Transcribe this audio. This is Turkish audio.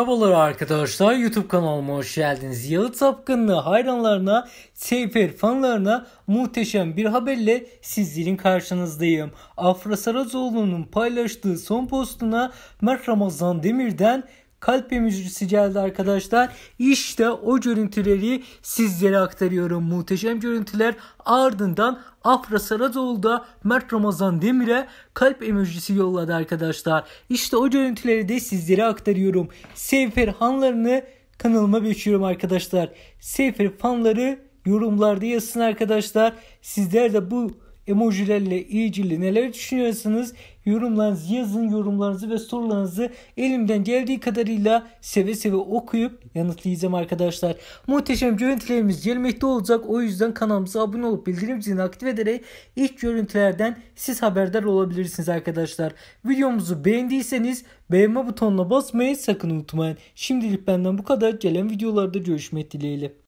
Merhabalar arkadaşlar YouTube kanalıma hoş geldiniz. Yalı Tapkınlı hayranlarına, Seyfer fanlarına muhteşem bir haberle sizlerin karşınızdayım. Afra Saracoğlu'nun paylaştığı son postuna Mert Ramazan Demir'den kalp müzisi geldi arkadaşlar. İşte o görüntüleri sizlere aktarıyorum. Muhteşem görüntüler ardından Afra Sarazoğlu Mert Ramazan Demir'e kalp emojisi yolladı arkadaşlar. İşte o görüntüleri de sizlere aktarıyorum. Seyfer hanlarını kanalıma bekliyorum arkadaşlar. Seyfer fanları yorumlarda yazsın arkadaşlar. Sizler de bu emojilerle ilgili neler düşünüyorsanız yorumlarınızı yazın yorumlarınızı ve sorularınızı elimden geldiği kadarıyla seve seve okuyup yanıtlayacağım arkadaşlar. Muhteşem görüntülerimiz gelmekte olacak. O yüzden kanalımıza abone olup bildirim zilini aktif ederek ilk görüntülerden siz haberdar olabilirsiniz arkadaşlar. Videomuzu beğendiyseniz beğenme butonuna basmayı sakın unutmayın. Şimdilik benden bu kadar. Gelen videolarda görüşmek dileğiyle.